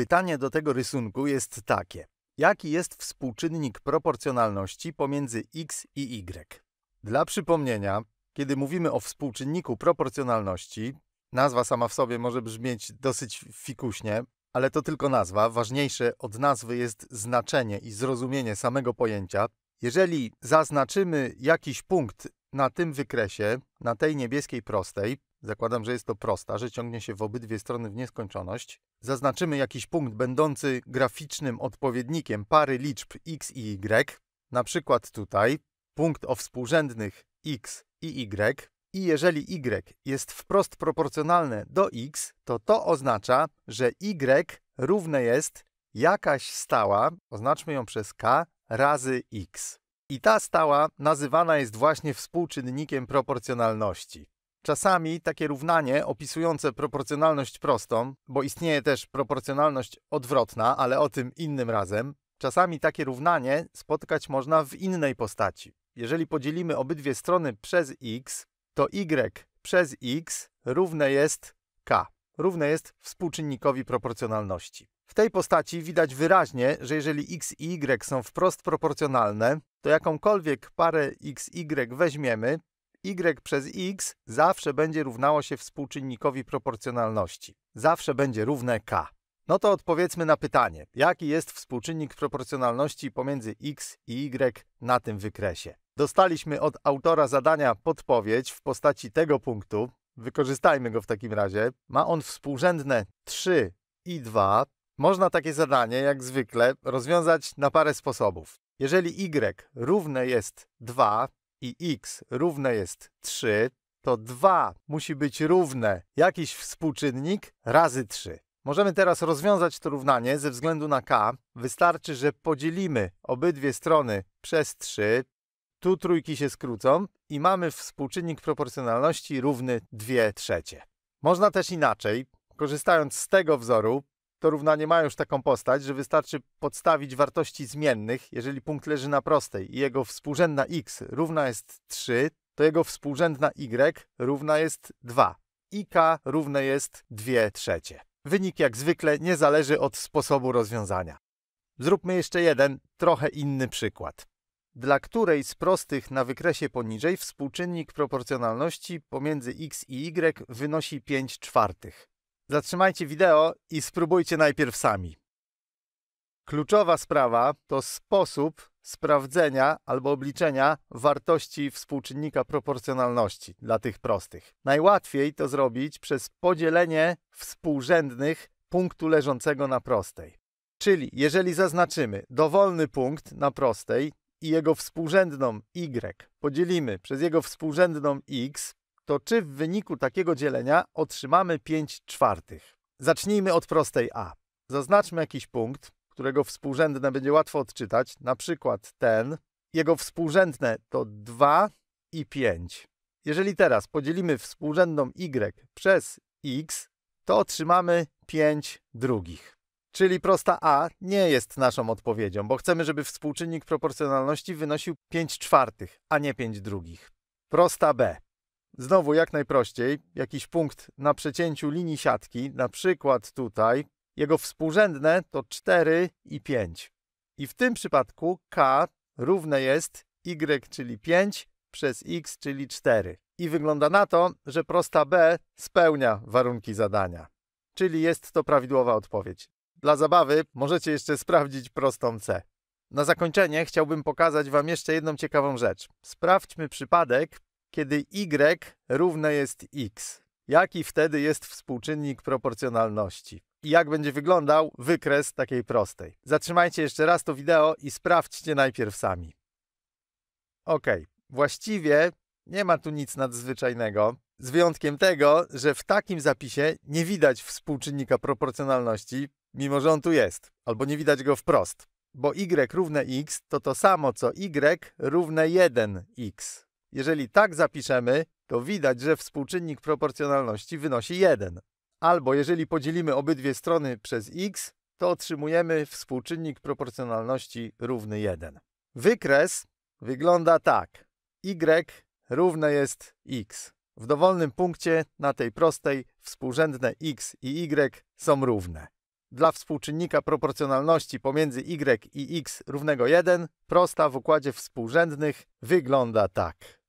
Pytanie do tego rysunku jest takie. Jaki jest współczynnik proporcjonalności pomiędzy x i y? Dla przypomnienia, kiedy mówimy o współczynniku proporcjonalności, nazwa sama w sobie może brzmieć dosyć fikuśnie, ale to tylko nazwa. Ważniejsze od nazwy jest znaczenie i zrozumienie samego pojęcia. Jeżeli zaznaczymy jakiś punkt na tym wykresie, na tej niebieskiej prostej, zakładam, że jest to prosta, że ciągnie się w obydwie strony w nieskończoność, zaznaczymy jakiś punkt będący graficznym odpowiednikiem pary liczb x i y, na przykład tutaj punkt o współrzędnych x i y, i jeżeli y jest wprost proporcjonalne do x, to to oznacza, że y równe jest jakaś stała, oznaczmy ją przez k, razy x. I ta stała nazywana jest właśnie współczynnikiem proporcjonalności. Czasami takie równanie opisujące proporcjonalność prostą, bo istnieje też proporcjonalność odwrotna, ale o tym innym razem, czasami takie równanie spotkać można w innej postaci. Jeżeli podzielimy obydwie strony przez x, to y przez x równe jest k, równe jest współczynnikowi proporcjonalności. W tej postaci widać wyraźnie, że jeżeli x i y są wprost proporcjonalne, to jakąkolwiek parę xy weźmiemy, y przez x zawsze będzie równało się współczynnikowi proporcjonalności. Zawsze będzie równe k. No to odpowiedzmy na pytanie, jaki jest współczynnik proporcjonalności pomiędzy x i y na tym wykresie. Dostaliśmy od autora zadania podpowiedź w postaci tego punktu. Wykorzystajmy go w takim razie. Ma on współrzędne 3 i 2. Można takie zadanie, jak zwykle, rozwiązać na parę sposobów. Jeżeli y równe jest 2, i x równe jest 3, to 2 musi być równe jakiś współczynnik razy 3. Możemy teraz rozwiązać to równanie ze względu na k. Wystarczy, że podzielimy obydwie strony przez 3. Tu trójki się skrócą i mamy współczynnik proporcjonalności równy 2 trzecie. Można też inaczej. Korzystając z tego wzoru, to równanie ma już taką postać, że wystarczy podstawić wartości zmiennych. Jeżeli punkt leży na prostej i jego współrzędna x równa jest 3, to jego współrzędna y równa jest 2 i k równe jest 2 trzecie. Wynik jak zwykle nie zależy od sposobu rozwiązania. Zróbmy jeszcze jeden, trochę inny przykład. Dla której z prostych na wykresie poniżej współczynnik proporcjonalności pomiędzy x i y wynosi 5 czwartych. Zatrzymajcie wideo i spróbujcie najpierw sami. Kluczowa sprawa to sposób sprawdzenia albo obliczenia wartości współczynnika proporcjonalności dla tych prostych. Najłatwiej to zrobić przez podzielenie współrzędnych punktu leżącego na prostej. Czyli jeżeli zaznaczymy dowolny punkt na prostej i jego współrzędną y podzielimy przez jego współrzędną x, to czy w wyniku takiego dzielenia otrzymamy 5 czwartych? Zacznijmy od prostej A. Zaznaczmy jakiś punkt, którego współrzędne będzie łatwo odczytać, na przykład ten. Jego współrzędne to 2 i 5. Jeżeli teraz podzielimy współrzędną y przez x, to otrzymamy 5 drugich. Czyli prosta a nie jest naszą odpowiedzią, bo chcemy, żeby współczynnik proporcjonalności wynosił 5 czwartych, a nie 5 drugich. Prosta b. Znowu jak najprościej, jakiś punkt na przecięciu linii siatki, na przykład tutaj, jego współrzędne to 4 i 5. I w tym przypadku k równe jest y, czyli 5, przez x, czyli 4. I wygląda na to, że prosta b spełnia warunki zadania. Czyli jest to prawidłowa odpowiedź. Dla zabawy możecie jeszcze sprawdzić prostą c. Na zakończenie chciałbym pokazać Wam jeszcze jedną ciekawą rzecz. Sprawdźmy przypadek, kiedy y równe jest x. Jaki wtedy jest współczynnik proporcjonalności? I jak będzie wyglądał wykres takiej prostej? Zatrzymajcie jeszcze raz to wideo i sprawdźcie najpierw sami. Ok, właściwie nie ma tu nic nadzwyczajnego, z wyjątkiem tego, że w takim zapisie nie widać współczynnika proporcjonalności, mimo że on tu jest, albo nie widać go wprost, bo y równe x to to samo co y równe 1x. Jeżeli tak zapiszemy, to widać, że współczynnik proporcjonalności wynosi 1. Albo jeżeli podzielimy obydwie strony przez x, to otrzymujemy współczynnik proporcjonalności równy 1. Wykres wygląda tak. y równe jest x. W dowolnym punkcie na tej prostej współrzędne x i y są równe. Dla współczynnika proporcjonalności pomiędzy y i x równego 1 prosta w układzie współrzędnych wygląda tak.